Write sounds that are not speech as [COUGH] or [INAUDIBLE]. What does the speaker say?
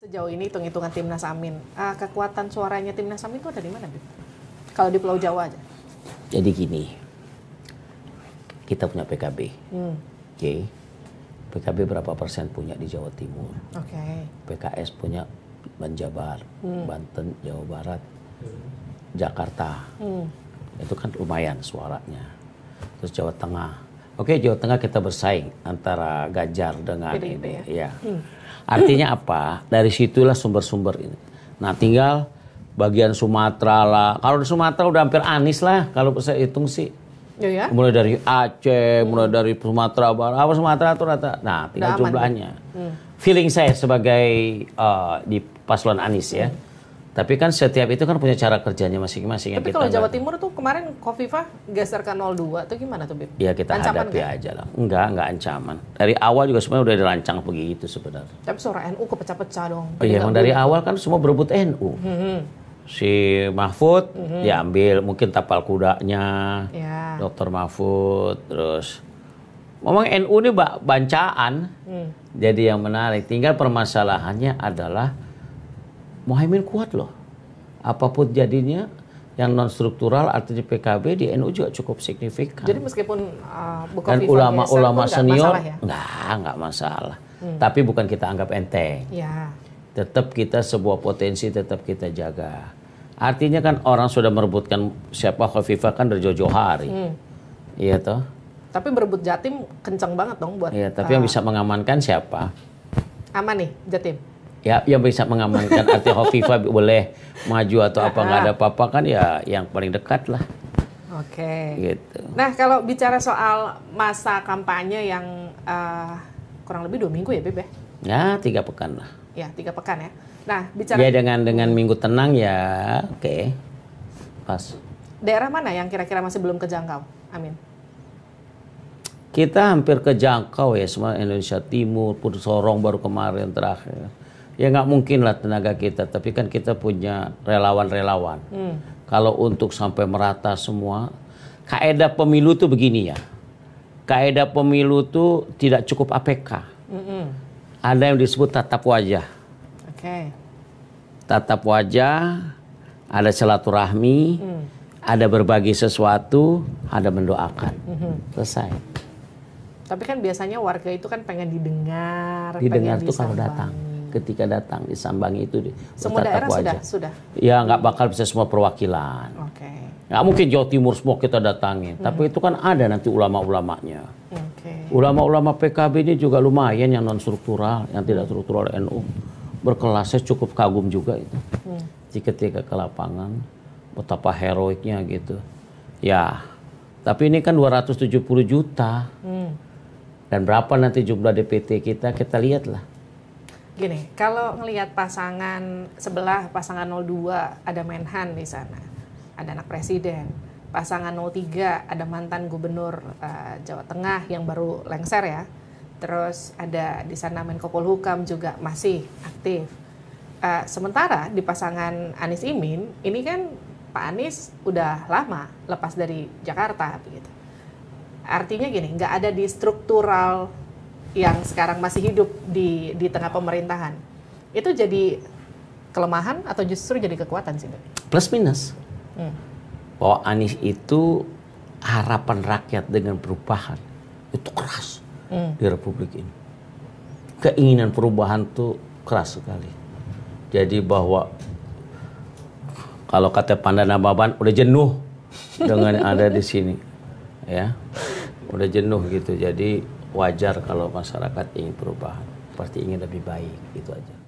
Sejauh ini hitung-hitungan Timnas Amin, uh, kekuatan suaranya Timnas Amin itu ada di mana, Bib? Kalau di Pulau Jawa aja. Jadi gini, kita punya PKB, hmm. oke. Okay. PKB berapa persen punya di Jawa Timur? Oke. Okay. PKS punya Banjabar, hmm. Banten, Jawa Barat, Jakarta. Hmm. Itu kan lumayan suaranya. Terus Jawa Tengah, Oke, Jawa Tengah kita bersaing antara Ganjar dengan PDIP ini. Ya. Iya. Hmm. Artinya apa? Dari situlah sumber-sumber ini. Nah, tinggal bagian Sumatera lah. Kalau di Sumatera udah hampir Anis lah kalau saya hitung sih. Ya, ya? Mulai dari Aceh, hmm. mulai dari Sumatera Barat, apa Sumatera itu rata. Nah, tinggal jumlahnya. hmm. Feeling saya sebagai uh, di paslon Anis ya. Hmm. Tapi kan setiap itu kan punya cara kerjanya masing-masing. Tapi kalau Jawa Timur tuh kemarin Kofifa geser ke 02 tuh gimana tuh Bib? Ya kita ancaman hadapi kan? aja lah. Enggak, enggak ancaman. Dari awal juga sebenarnya udah dirancang begitu sebenarnya. Tapi suara NU kepecah-pecah dong. Oh iya, emang dari awal kan semua berebut NU. Hmm. Si Mahfud hmm. diambil mungkin tapal kudanya, yeah. Dokter Mahfud, terus memang NU ini bacaan, mm. Jadi yang menarik, tinggal permasalahannya adalah Mohaimin kuat loh. Apapun jadinya yang non struktural artinya PKB di NU juga cukup signifikan. Jadi meskipun uh, dan ulama-ulama senior nggak ya? nggak, nggak masalah. Hmm. Tapi bukan kita anggap enteng. Ya. Tetap kita sebuah potensi tetap kita jaga. Artinya kan orang sudah merebutkan siapa Khofifah kan dari Jojo hari. Hmm. Iya toh. Tapi merebut Jatim kencang banget dong buat. Iya, tapi uh, yang bisa mengamankan siapa? Aman nih Jatim ya yang bisa mengamankan arti Hovifa [LAUGHS] boleh maju atau apa nggak ada ah. apa-apa kan ya yang paling dekat lah. Oke. Okay. Gitu. Nah kalau bicara soal masa kampanye yang uh, kurang lebih dua minggu ya Bebe? Ya? ya tiga pekan lah. Ya tiga pekan ya. Nah bicara. Ya dengan dengan minggu tenang ya, oke, okay. pas. Daerah mana yang kira-kira masih belum kejangkau? Amin kita hampir kejangkau ya semua Indonesia Timur, Sorong baru kemarin terakhir ya nggak mungkin lah tenaga kita tapi kan kita punya relawan-relawan hmm. kalau untuk sampai merata semua kaedah pemilu tuh begini ya kaedah pemilu tuh tidak cukup APK hmm. ada yang disebut tatap wajah okay. tatap wajah ada silaturahmi mm. ada berbagi sesuatu ada mendoakan hmm. selesai tapi kan biasanya warga itu kan pengen didengar didengar pengen tuh kalau datang ketika datang disambangi itu semua daerah sudah sudah ya nggak bakal bisa semua perwakilan okay. nggak mungkin Jawa Timur semua kita datangin hmm. tapi itu kan ada nanti ulama-ulamanya ya, okay. ulama-ulama PKB ini juga lumayan yang non struktural yang tidak hmm. struktural NU berkelasnya cukup kagum juga itu hmm. ketika ke lapangan betapa heroiknya gitu ya tapi ini kan 270 juta hmm. dan berapa nanti jumlah DPT kita kita lihatlah Gini, kalau ngelihat pasangan sebelah, pasangan 02 ada Menhan di sana, ada anak presiden. Pasangan 03 ada mantan gubernur uh, Jawa Tengah yang baru lengser ya. Terus ada di sana Menko Polhukam juga masih aktif. Uh, sementara di pasangan Anies Imin, ini kan Pak Anies udah lama lepas dari Jakarta begitu. Artinya gini, nggak ada di struktural yang sekarang masih hidup di di tengah pemerintahan itu jadi kelemahan atau justru jadi kekuatan sih plus minus hmm. bahwa Anies itu harapan rakyat dengan perubahan itu keras hmm. di Republik ini keinginan perubahan tuh keras sekali jadi bahwa kalau kata Pandana Baban udah jenuh dengan ada di sini ya udah jenuh gitu jadi wajar kalau masyarakat ingin perubahan pasti ingin lebih baik itu aja